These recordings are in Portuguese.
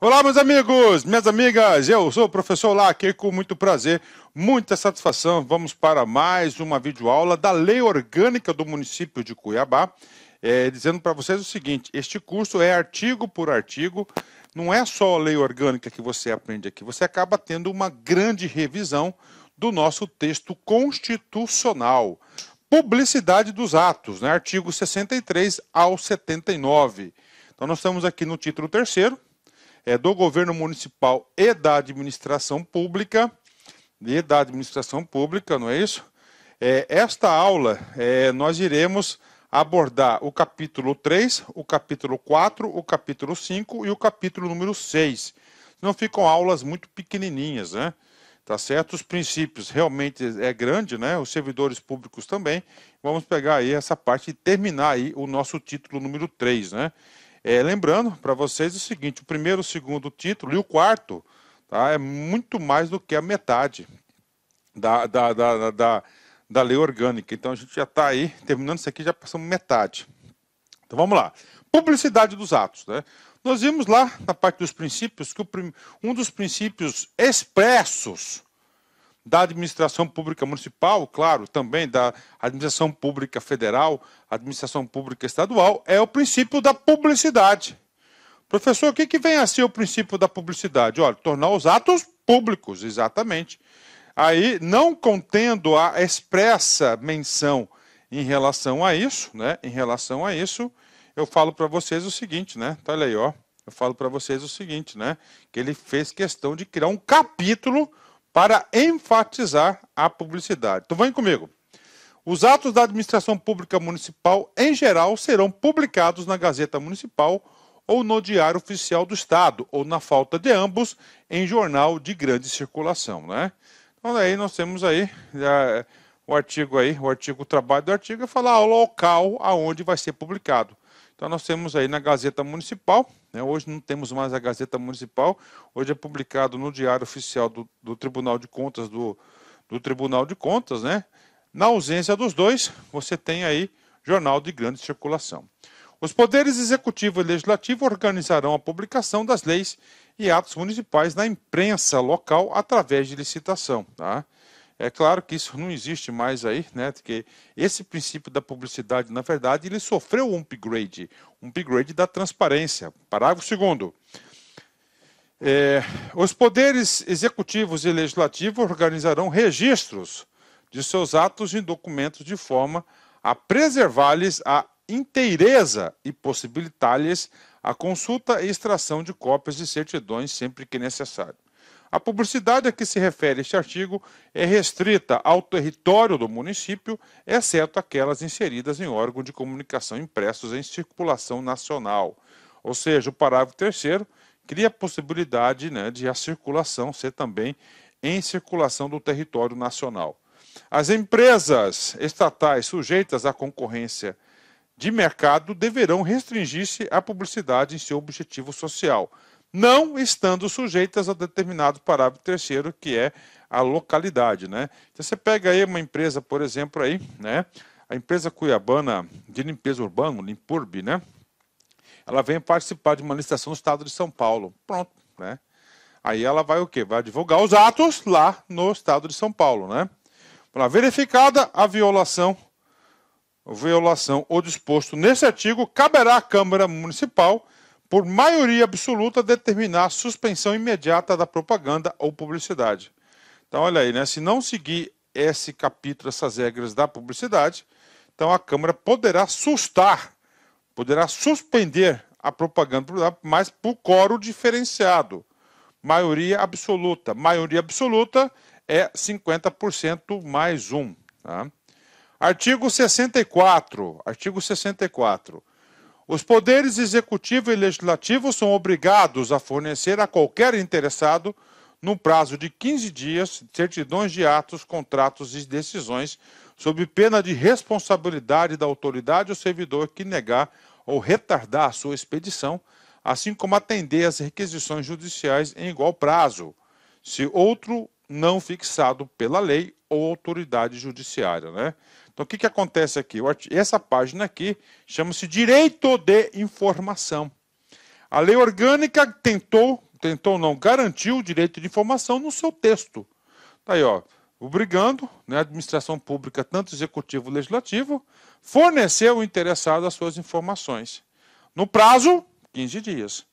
Olá, meus amigos, minhas amigas, eu sou o professor Lá, com muito prazer, muita satisfação. Vamos para mais uma videoaula da Lei Orgânica do município de Cuiabá, é, dizendo para vocês o seguinte: este curso é artigo por artigo, não é só a lei orgânica que você aprende aqui, você acaba tendo uma grande revisão do nosso texto constitucional. Publicidade dos atos, né? artigo 63 ao 79. Então, nós estamos aqui no título terceiro, é, do governo municipal e da administração pública, e da administração pública, não é isso? É, esta aula é, nós iremos abordar o capítulo 3, o capítulo 4, o capítulo 5 e o capítulo número 6. Não ficam aulas muito pequenininhas, né? Tá certo? Os princípios realmente é grande, né? Os servidores públicos também. Vamos pegar aí essa parte e terminar aí o nosso título número 3, né? É, lembrando para vocês o seguinte: o primeiro, o segundo título e o quarto tá, é muito mais do que a metade da, da, da, da, da lei orgânica. Então a gente já está aí, terminando isso aqui, já passamos metade. Então vamos lá. Publicidade dos atos. Né? Nós vimos lá na parte dos princípios que prim... um dos princípios expressos da administração pública municipal, claro, também da administração pública federal, administração pública estadual, é o princípio da publicidade. Professor, o que, que vem a ser o princípio da publicidade? Olha, tornar os atos públicos, exatamente. Aí, não contendo a expressa menção em relação a isso, né? Em relação a isso, eu falo para vocês o seguinte, né? Tá, olha aí, ó. Eu falo para vocês o seguinte, né? Que ele fez questão de criar um capítulo para enfatizar a publicidade. Então, vem comigo. Os atos da administração pública municipal, em geral, serão publicados na Gazeta Municipal ou no Diário Oficial do Estado, ou na falta de ambos, em jornal de grande circulação, né? Então aí nós temos aí já, é, o artigo aí, o artigo o trabalho do artigo é falar o local aonde vai ser publicado. Então, nós temos aí na Gazeta Municipal, né, hoje não temos mais a Gazeta Municipal, hoje é publicado no Diário Oficial do, do Tribunal de Contas, do, do Tribunal de Contas, né? Na ausência dos dois, você tem aí jornal de grande circulação. Os poderes executivo e legislativo organizarão a publicação das leis e atos municipais na imprensa local através de licitação. Tá? É claro que isso não existe mais aí, né? Porque esse princípio da publicidade, na verdade, ele sofreu um upgrade, um upgrade da transparência. Parágrafo segundo. É, os poderes executivos e legislativo organizarão registros de seus atos em documentos de forma a preservar-lhes a inteireza e possibilitar-lhes a consulta e extração de cópias de certidões sempre que necessário. A publicidade a que se refere este artigo é restrita ao território do município, exceto aquelas inseridas em órgão de comunicação impressos em circulação nacional. Ou seja, o parágrafo terceiro cria a possibilidade né, de a circulação ser também em circulação do território nacional. As empresas estatais sujeitas à concorrência de mercado deverão restringir-se à publicidade em seu objetivo social, não estando sujeitas a determinado parágrafo terceiro, que é a localidade, né? Então você pega aí uma empresa, por exemplo, aí, né? A empresa cuiabana de limpeza urbana, Limpurb, né? Ela vem participar de uma licitação no Estado de São Paulo. Pronto, né? Aí ela vai o quê? Vai divulgar os atos lá no Estado de São Paulo, né? Para verificada a violação, violação ou disposto nesse artigo, caberá à Câmara Municipal por maioria absoluta, determinar a suspensão imediata da propaganda ou publicidade. Então, olha aí, né? Se não seguir esse capítulo, essas regras da publicidade, então a Câmara poderá sustar, poderá suspender a propaganda, mas por coro diferenciado. Maioria absoluta. Maioria absoluta é 50% mais um. Tá? Artigo 64. Artigo 64. Os poderes executivo e legislativo são obrigados a fornecer a qualquer interessado, no prazo de 15 dias, certidões de atos, contratos e decisões, sob pena de responsabilidade da autoridade ou servidor que negar ou retardar a sua expedição, assim como atender às requisições judiciais em igual prazo, se outro não fixado pela lei ou autoridade judiciária, né? Então, o que, que acontece aqui? Essa página aqui chama-se Direito de Informação. A lei orgânica tentou, tentou não, garantiu o direito de informação no seu texto. Está aí, ó, obrigando né, a administração pública, tanto executivo como legislativo, fornecer ao interessado as suas informações. No prazo, 15 dias.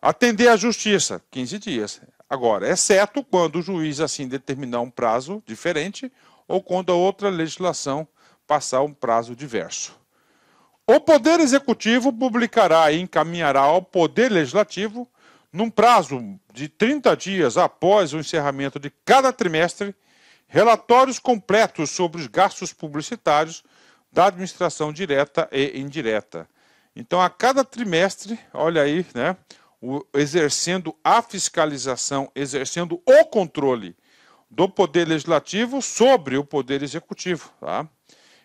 Atender à justiça, 15 dias. Agora, exceto é quando o juiz assim determinar um prazo diferente ou quando a outra legislação passar um prazo diverso. O Poder Executivo publicará e encaminhará ao Poder Legislativo, num prazo de 30 dias após o encerramento de cada trimestre, relatórios completos sobre os gastos publicitários da administração direta e indireta. Então, a cada trimestre, olha aí, né, o, exercendo a fiscalização, exercendo o controle do Poder Legislativo sobre o Poder Executivo. Tá?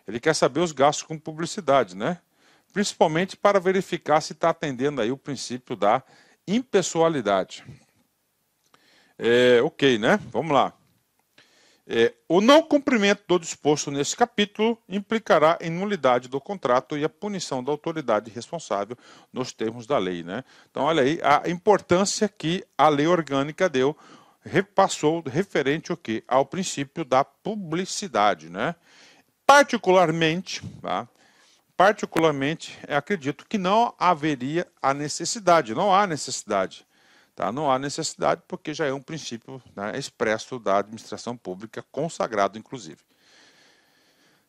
Ele quer saber os gastos com publicidade, né? Principalmente para verificar se está atendendo aí o princípio da impessoalidade. É, ok, né? Vamos lá. É, o não cumprimento do disposto nesse capítulo implicará em nulidade do contrato e a punição da autoridade responsável nos termos da lei. Né? Então, olha aí a importância que a lei orgânica deu, repassou referente o que? Ao princípio da publicidade. Né? Particularmente, tá? particularmente, acredito que não haveria a necessidade, não há necessidade. Tá? Não há necessidade porque já é um princípio né, expresso da administração pública, consagrado inclusive.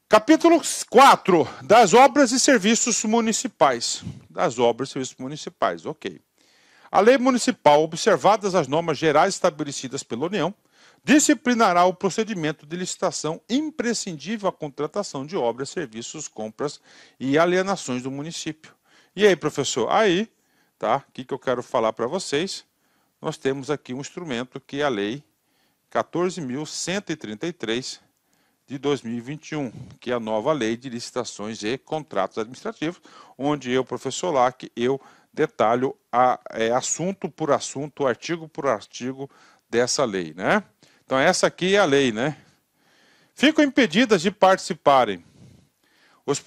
Capítulo 4 das obras e serviços municipais. Das obras e serviços municipais, ok. A lei municipal, observadas as normas gerais estabelecidas pela União, disciplinará o procedimento de licitação imprescindível à contratação de obras, serviços, compras e alienações do município. E aí, professor? Aí, tá? O que, que eu quero falar para vocês? Nós temos aqui um instrumento que é a Lei 14.133 de 2021, que é a nova lei de licitações e contratos administrativos, onde eu, professor Lac, eu detalho a, é, assunto por assunto, artigo por artigo dessa lei, né? Então, essa aqui é a lei, né? Ficam impedidas de participarem os,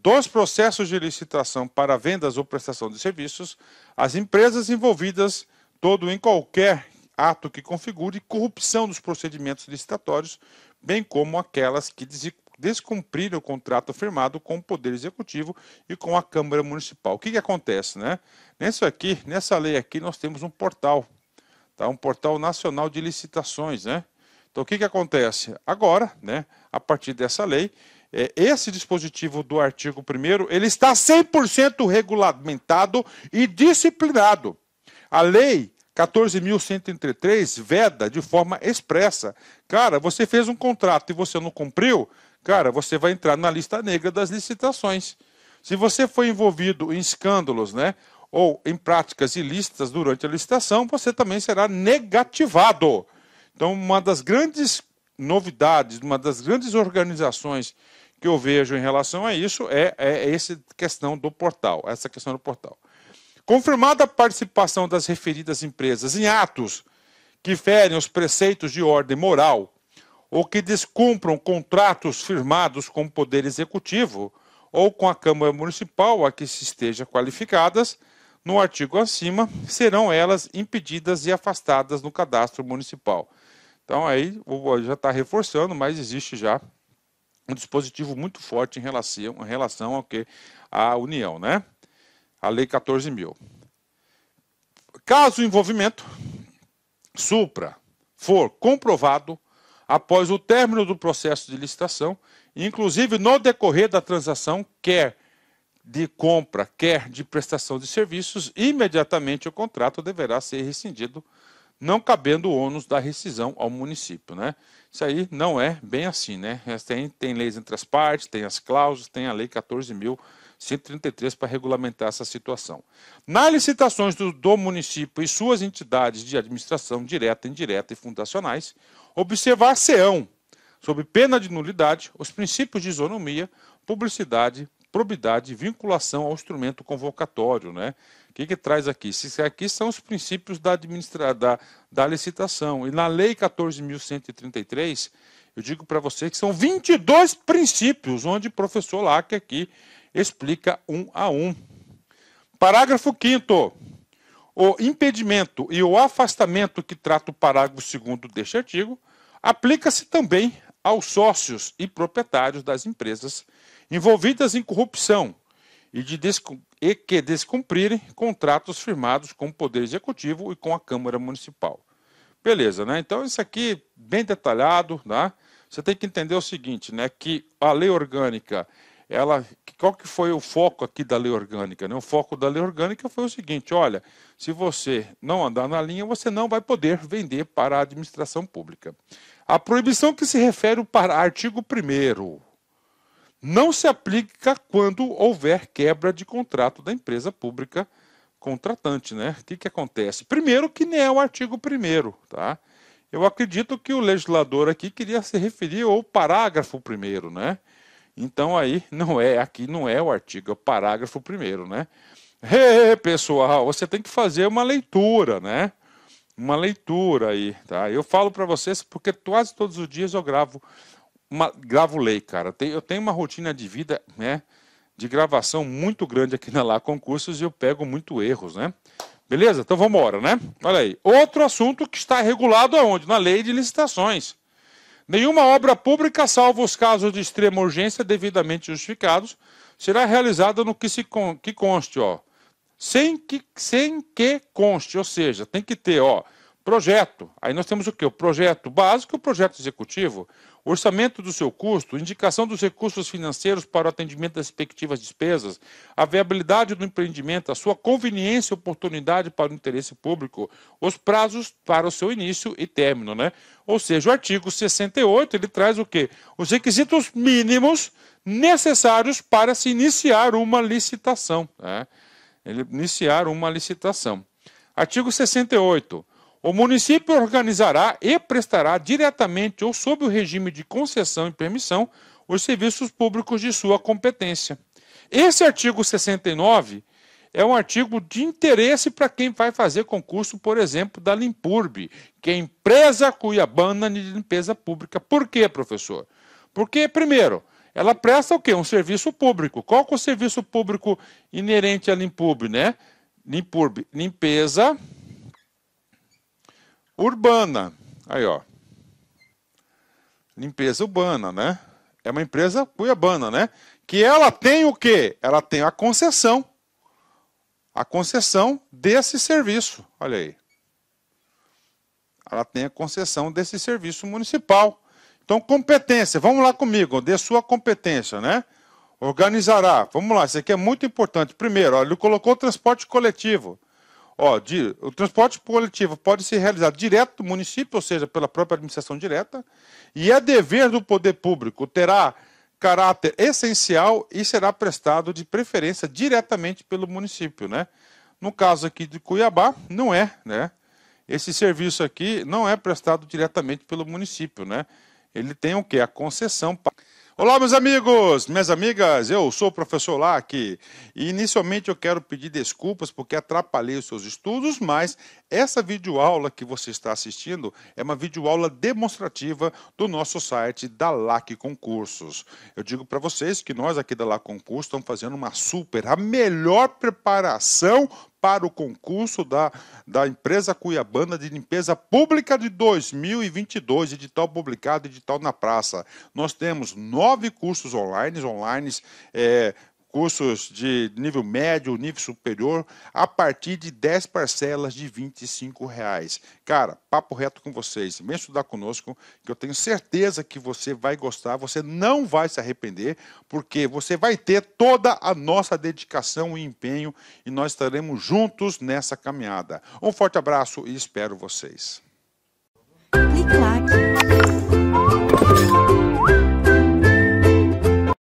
dos processos de licitação para vendas ou prestação de serviços as empresas envolvidas todo em qualquer ato que configure corrupção dos procedimentos licitatórios, bem como aquelas que descumprirem o contrato firmado com o Poder Executivo e com a Câmara Municipal. O que, que acontece, né? Nessa aqui, nessa lei aqui, nós temos um portal tá? um portal nacional de licitações. Né? Então, o que, que acontece? Agora, né, a partir dessa lei, é, esse dispositivo do artigo 1 ele está 100% regulamentado e disciplinado. A lei 14.133 veda de forma expressa. Cara, você fez um contrato e você não cumpriu, cara, você vai entrar na lista negra das licitações. Se você foi envolvido em escândalos, né? ou em práticas ilícitas durante a licitação, você também será negativado. Então, uma das grandes novidades, uma das grandes organizações que eu vejo em relação a isso é, é essa questão do portal, essa questão do portal. Confirmada a participação das referidas empresas em atos que ferem os preceitos de ordem moral ou que descumpram contratos firmados com o Poder Executivo ou com a Câmara Municipal a que se esteja qualificadas, no artigo acima, serão elas impedidas e afastadas no cadastro municipal. Então aí já está reforçando, mas existe já um dispositivo muito forte em relação, em relação ao que a União, né? A Lei 14 mil. Caso o envolvimento supra for comprovado após o término do processo de licitação, inclusive no decorrer da transação, quer de compra, quer de prestação de serviços, imediatamente o contrato deverá ser rescindido, não cabendo o ônus da rescisão ao município. Né? Isso aí não é bem assim, né? Tem, tem leis entre as partes, tem as cláusulas, tem a Lei 14.133 para regulamentar essa situação. Nas licitações do, do município e suas entidades de administração direta, indireta e fundacionais, observar-se-ão, sob pena de nulidade, os princípios de isonomia, publicidade, probidade e vinculação ao instrumento convocatório. Né? O que, que traz aqui? Se, é aqui são os princípios da, administra, da, da licitação. E na Lei 14.133, eu digo para você que são 22 princípios, onde o professor Lac aqui explica um a um. Parágrafo 5 O impedimento e o afastamento que trata o parágrafo 2 deste artigo aplica-se também aos sócios e proprietários das empresas envolvidas em corrupção e, de e que descumprirem contratos firmados com o Poder Executivo e com a Câmara Municipal. Beleza, né? Então, isso aqui bem detalhado, né? Você tem que entender o seguinte, né? Que a lei orgânica, ela, qual que foi o foco aqui da lei orgânica? Né? O foco da lei orgânica foi o seguinte: olha, se você não andar na linha, você não vai poder vender para a administração pública. A proibição que se refere para artigo 1 não se aplica quando houver quebra de contrato da empresa pública contratante, né? O que, que acontece? Primeiro que nem é o artigo 1 tá? Eu acredito que o legislador aqui queria se referir ao parágrafo 1 né? Então aí não é, aqui não é o artigo, é o parágrafo 1 né? Hey, pessoal, você tem que fazer uma leitura, né? Uma leitura aí, tá? Eu falo para vocês porque quase todos os dias eu gravo uma, gravo lei, cara. Eu tenho uma rotina de vida, né? De gravação muito grande aqui na Lá Concursos e eu pego muito erros, né? Beleza? Então vamos embora, né? Olha aí. Outro assunto que está regulado aonde? Na lei de licitações. Nenhuma obra pública, salvo os casos de extrema urgência devidamente justificados, será realizada no que, se con que conste, ó. Sem que, sem que conste, ou seja, tem que ter, ó, projeto. Aí nós temos o que? O projeto básico, o projeto executivo, orçamento do seu custo, indicação dos recursos financeiros para o atendimento das respectivas despesas, a viabilidade do empreendimento, a sua conveniência e oportunidade para o interesse público, os prazos para o seu início e término, né? Ou seja, o artigo 68, ele traz o quê? Os requisitos mínimos necessários para se iniciar uma licitação, né? Ele iniciar uma licitação. Artigo 68. O município organizará e prestará diretamente ou sob o regime de concessão e permissão os serviços públicos de sua competência. Esse artigo 69 é um artigo de interesse para quem vai fazer concurso, por exemplo, da Limpurb, que é a empresa cuiabana de limpeza pública. Por quê, professor? Porque, primeiro, ela presta o quê? Um serviço público. Qual que é o serviço público inerente à Limpurb, né? Limpurb, limpeza Urbana. Aí, ó. Limpeza urbana, né? É uma empresa cuiabana, né? Que ela tem o quê? Ela tem a concessão. A concessão desse serviço. Olha aí. Ela tem a concessão desse serviço municipal. Então, competência. Vamos lá comigo. Dê sua competência, né? Organizará. Vamos lá. Isso aqui é muito importante. Primeiro, olha ele colocou transporte coletivo. Ó, de, o transporte coletivo pode ser realizado direto do município, ou seja, pela própria administração direta, e é dever do poder público, terá caráter essencial e será prestado de preferência diretamente pelo município, né? No caso aqui de Cuiabá, não é, né? Esse serviço aqui não é prestado diretamente pelo município, né? Ele tem o que? A concessão. Para... Olá, meus amigos, minhas amigas, eu sou o professor Lac e inicialmente eu quero pedir desculpas porque atrapalhei os seus estudos, mas essa videoaula que você está assistindo é uma videoaula demonstrativa do nosso site da LAC Concursos. Eu digo para vocês que nós aqui da LAC Concursos estamos fazendo uma super, a melhor preparação para o concurso da, da empresa Cuiabana de Limpeza Pública de 2022, edital publicado, edital na praça. Nós temos nove cursos online, online é, cursos de nível médio, nível superior, a partir de 10 parcelas de R$ reais. Cara, papo reto com vocês, vem estudar conosco, que eu tenho certeza que você vai gostar, você não vai se arrepender, porque você vai ter toda a nossa dedicação e empenho e nós estaremos juntos nessa caminhada. Um forte abraço e espero vocês. Clique,